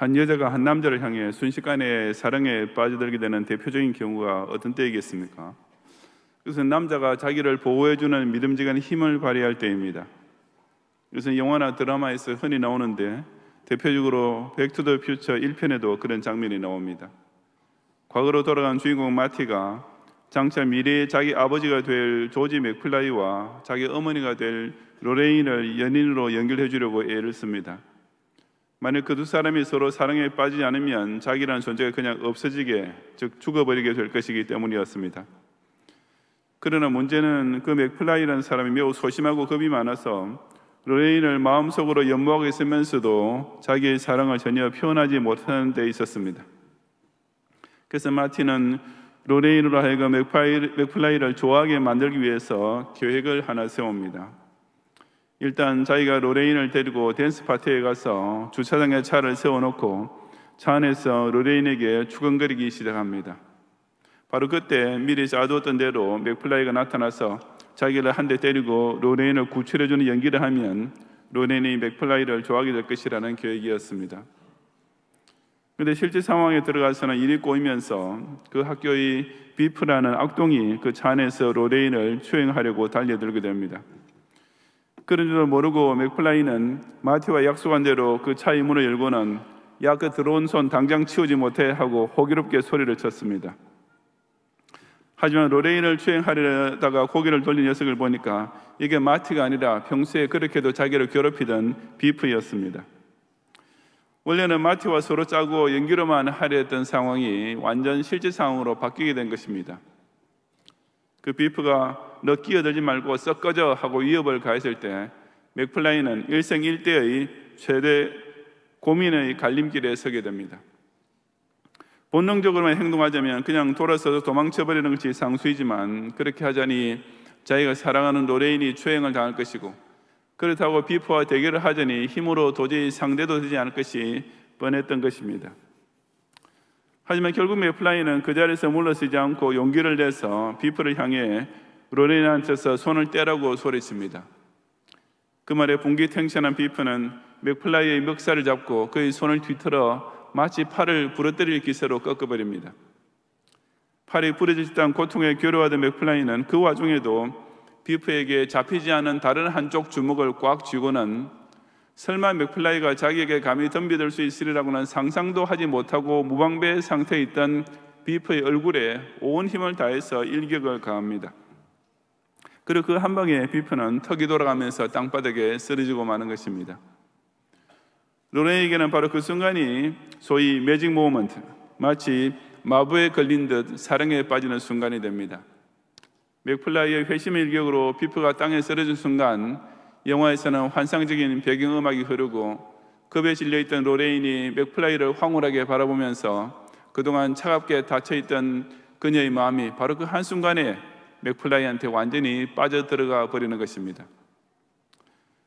한 여자가 한 남자를 향해 순식간에 사랑에 빠져들게 되는 대표적인 경우가 어떤 때이겠습니까? 그것은 남자가 자기를 보호해주는 믿음직한 힘을 발휘할 때입니다. 그래서 영화나 드라마에서 흔히 나오는데 대표적으로 백투더 퓨처 1편에도 그런 장면이 나옵니다. 과거로 돌아간 주인공 마티가 장차 미래의 자기 아버지가 될 조지 맥플라이와 자기 어머니가 될 로레인을 연인으로 연결해 주려고 애를 씁니다. 만일 그두 사람이 서로 사랑에 빠지지 않으면 자기라는 존재가 그냥 없어지게 즉 죽어버리게 될 것이기 때문이었습니다. 그러나 문제는 그 맥플라이라는 사람이 매우 소심하고 겁이 많아서 로레인을 마음속으로 연모하고 있으면서도 자기의 사랑을 전혀 표현하지 못하는 데 있었습니다. 그래서 마틴은 로레인으로 하여금 맥플라이를 좋아하게 만들기 위해서 계획을 하나 세웁니다. 일단 자기가 로레인을 데리고 댄스 파티에 가서 주차장에 차를 세워놓고 차 안에서 로레인에게 추근거리기 시작합니다. 바로 그때 미리 짜두었던 대로 맥플라이가 나타나서 자기를 한대 때리고 로레인을 구출해주는 연기를 하면 로레인이 맥플라이를 좋아하게 될 것이라는 계획이었습니다. 그런데 실제 상황에 들어가서는 일이 꼬이면서 그 학교의 비프라는 악동이 그 차 안에서 로레인을 추행하려고 달려들게 됩니다. 그런 줄 모르고 맥플라이는 마티와 약속한 대로 그 차의 문을 열고는 야그 들어온 손 당장 치우지 못해 하고 호기롭게 소리를 쳤습니다. 하지만 로레인을 추행하려다가 고개를 돌린 녀석을 보니까 이게 마티가 아니라 평소에 그렇게도 자기를 괴롭히던 비프였습니다. 원래는 마티와 서로 짜고 연기로만 하려 했던 상황이 완전 실제 상황으로 바뀌게 된 것입니다. 그 비프가 너 끼어들지 말고 섞어져 하고 위협을 가했을 때 맥플라이는 일생일대의 최대 고민의 갈림길에 서게 됩니다. 본능적으로만 행동하자면 그냥 돌아서서 도망쳐버리는 것이 상수이지만 그렇게 하자니 자기가 사랑하는 노래인이 추행을 당할 것이고 그렇다고 비포와 대결을 하자니 힘으로 도저히 상대도 되지 않을 것이 뻔했던 것입니다. 하지만 결국 맥플라이는 그 자리에서 물러서지 않고 용기를 내서 비포를 향해 로렌한테서 손을 떼라고 소리칩니다. 그 말에 분기탱천한 비프는 맥플라이의 멱살을 잡고 그의 손을 뒤틀어 마치 팔을 부러뜨릴 기세로 꺾어버립니다. 팔이 부러질 듯한 고통에 괴로워하던 맥플라이는 그 와중에도 비프에게 잡히지 않은 다른 한쪽 주먹을 꽉 쥐고는 설마 맥플라이가 자기에게 감히 덤비들 수 있으리라고는 상상도 하지 못하고 무방비 상태에 있던 비프의 얼굴에 온 힘을 다해서 일격을 가합니다. 그리고 그 한방에 비프는 턱이 돌아가면서 땅바닥에 쓰러지고 마는 것입니다. 로렌에게는 바로 그 순간이 소위 매직 모먼트, 마치 마부에 걸린 듯 사랑에 빠지는 순간이 됩니다. 맥플라이의 회심 일격으로 비프가 땅에 쓰러진 순간 영화에서는 환상적인 배경음악이 흐르고 급에 질려있던 로레인이 맥플라이를 황홀하게 바라보면서 그동안 차갑게 닫혀있던 그녀의 마음이 바로 그 한순간에 맥플라이한테 완전히 빠져들어가 버리는 것입니다.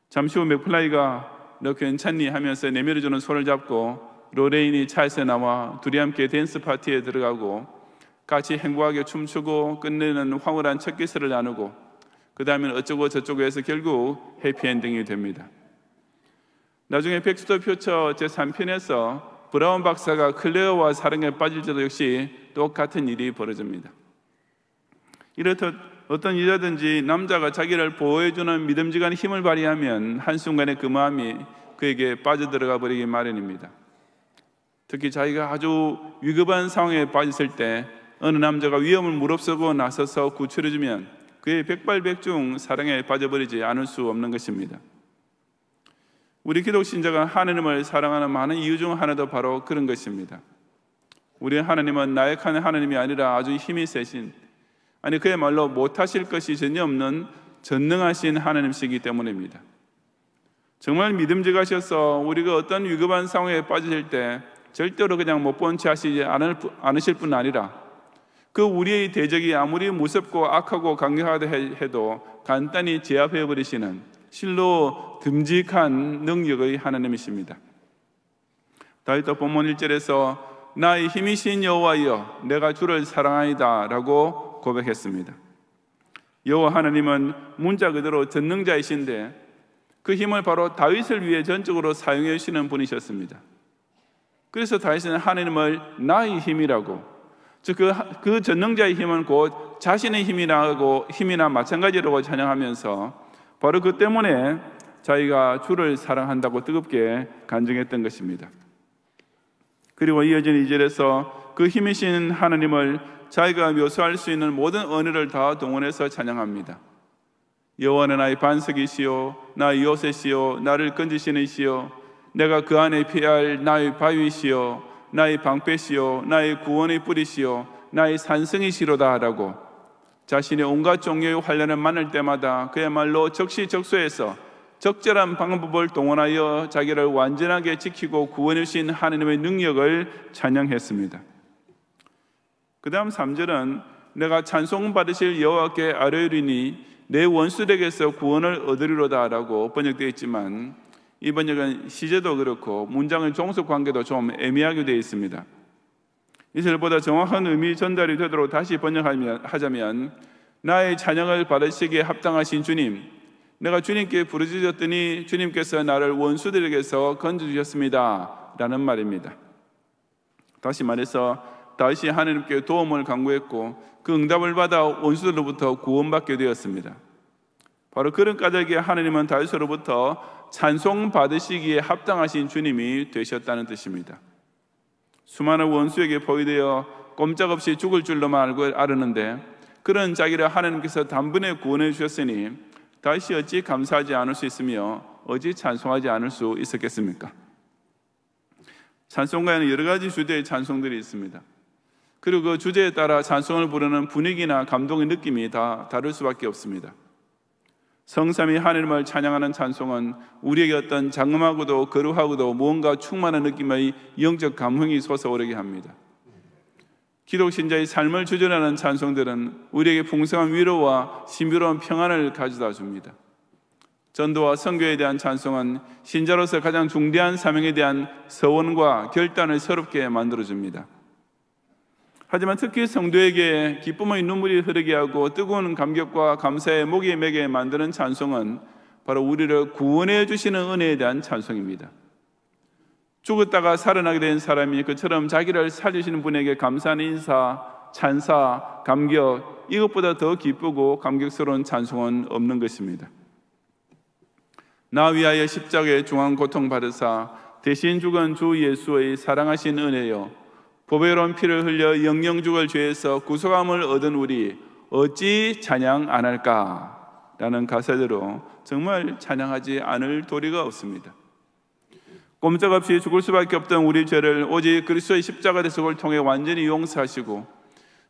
잠시 후 맥플라이가 너 괜찮니 하면서 내밀어주는 손을 잡고 로레인이 차에서 나와 둘이 함께 댄스 파티에 들어가고 같이 행복하게 춤추고 끝내는 황홀한 첫 기세를 나누고 그 다음엔 어쩌고 저쩌고 해서 결국 해피엔딩이 됩니다. 나중에 백스터 퓨처 제3편에서 브라운 박사가 클레어와 사랑에 빠질 때도 역시 똑같은 일이 벌어집니다. 이렇듯 어떤 여자든지 남자가 자기를 보호해주는 믿음직한 힘을 발휘하면 한순간에 그 마음이 그에게 빠져들어가 버리기 마련입니다. 특히 자기가 아주 위급한 상황에 빠졌을 때 어느 남자가 위험을 무릅쓰고 나서서 구출해주면 그의 백발백중 사랑에 빠져버리지 않을 수 없는 것입니다. 우리 기독 신자가 하나님을 사랑하는 많은 이유 중 하나도 바로 그런 것입니다. 우리 하나님은 나약한 하느님이 아니라 아주 힘이 세신 아니 그야말로 못하실 것이 전혀 없는 전능하신 하나님시기 이 때문입니다. 정말 믿음직하셔서 우리가 어떤 위급한 상황에 빠질 때 절대로 그냥 못 본 채 하시지 않으실 뿐 아니라 그 우리의 대적이 아무리 무섭고 악하고 강력하다 해도 간단히 제압해 버리시는 실로 듬직한 능력의 하나님이십니다. 다윗도 본문 1절에서 나의 힘이신 여호와여 내가 주를 사랑하이다라고 고백했습니다. 여호와 하나님은 문자 그대로 전능자이신데 그 힘을 바로 다윗을 위해 전적으로 사용해 주시는 분이셨습니다. 그래서 다윗은 하나님을 나의 힘이라고 즉그 그 전능자의 힘은 곧 자신의 힘이라고 힘이나 마찬가지라고 찬양하면서 바로 그 때문에 자기가 주를 사랑한다고 뜨겁게 간증했던 것입니다. 그리고 이어진 이절에서 그 힘이신 하나님을 자기가 묘사할 수 있는 모든 은혜를다 동원해서 찬양합니다. 여호와는 나의 반석이시요 나의 요새시요 나를 건지시는시요 내가 그 안에 피할 나의 바위시요 나의 방패시요 나의 구원의 뿌리시요 나의 산성이시로다라고 자신의 온갖 종류의 환란을 만날 때마다 그야말로 적시적소에서 적절한 방법을 동원하여 자기를 완전하게 지키고 구원해 주신 하나님의 능력을 찬양했습니다. 그 다음 3절은 내가 찬송받으실 여호와께 아뢰리니 내 원수들에게서 구원을 얻으리로다 라고 번역되어 있지만 이 번역은 시제도 그렇고 문장의 종속 관계도 좀 애매하게 되어 있습니다. 이절보다 정확한 의미 전달이 되도록 다시 번역하자면 나의 찬양을 받으시기에 합당하신 주님 내가 주님께 부르짖었더니 주님께서 나를 원수들에게서 건져주셨습니다 라는 말입니다. 다시 말해서 다시 하나님께 도움을 강구했고 그 응답을 받아 원수들로부터 구원받게 되었습니다. 바로 그런 까닭에 하나님은 다윗으로부터 찬송 받으시기에 합당하신 주님이 되셨다는 뜻입니다. 수많은 원수에게 포위되어 꼼짝없이 죽을 줄로만 알고 아르는데 그런 자기를 하나님께서 단번에 구원해 주셨으니 다시 어찌 감사하지 않을 수 있으며 어찌 찬송하지 않을 수 있었겠습니까? 찬송가에는 여러 가지 주제의 찬송들이 있습니다. 그리고 그 주제에 따라 찬송을 부르는 분위기나 감동의 느낌이 다 다를 수밖에 없습니다. 성삼이 하나을 찬양하는 찬송은 우리에게 어떤 장엄하고도 거룩하고도 무언가 충만한 느낌의 영적 감흥이 솟아오르게 합니다. 기독 신자의 삶을 주전하는 찬송들은 우리에게 풍성한 위로와 신비로운 평안을 가져다 줍니다. 전도와 선교에 대한 찬송은 신자로서 가장 중대한 사명에 대한 서원과 결단을 새롭게 만들어 줍니다. 하지만 특히 성도에게 기쁨의 눈물이 흐르게 하고 뜨거운 감격과 감사의 목이 매게 만드는 찬송은 바로 우리를 구원해 주시는 은혜에 대한 찬송입니다. 죽었다가 살아나게 된 사람이 그처럼 자기를 살리시는 분에게 감사하는 인사, 찬사, 감격, 이것보다 더 기쁘고 감격스러운 찬송은 없는 것입니다. 나 위하여 십자가의 중앙 고통 받으사 대신 죽은 주 예수의 사랑하신 은혜여 보배로운 피를 흘려 영영죽을 죄에서 구속함을 얻은 우리 어찌 찬양 안 할까라는 가사대로 정말 찬양하지 않을 도리가 없습니다. 꼼짝없이 죽을 수밖에 없던 우리 죄를 오직 그리스도의 십자가 대속을 통해 완전히 용서하시고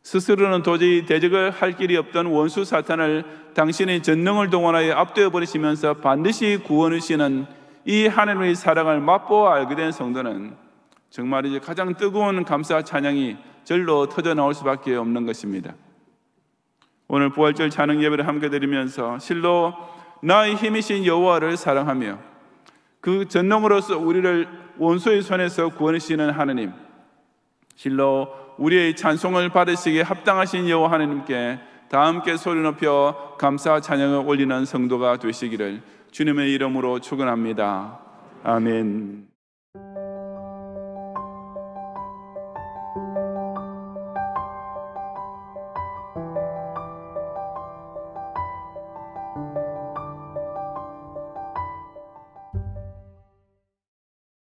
스스로는 도저히 대적을 할 길이 없던 원수 사탄을 당신의 전능을 동원하여 압도해 버리시면서 반드시 구원하시는 이 하나님의 사랑을 맛보아 알게 된 성도는 정말 이제 가장 뜨거운 감사 찬양이 절로 터져 나올 수밖에 없는 것입니다. 오늘 부활절 찬양 예배를 함께 드리면서 실로 나의 힘이신 여호와를 사랑하며 그 전능으로서 우리를 원수의 손에서 구원하시는 하나님 실로 우리의 찬송을 받으시기에 합당하신 여호와 하나님께 다 함께 소리 높여 감사 찬양을 올리는 성도가 되시기를 주님의 이름으로 축원합니다. 아멘.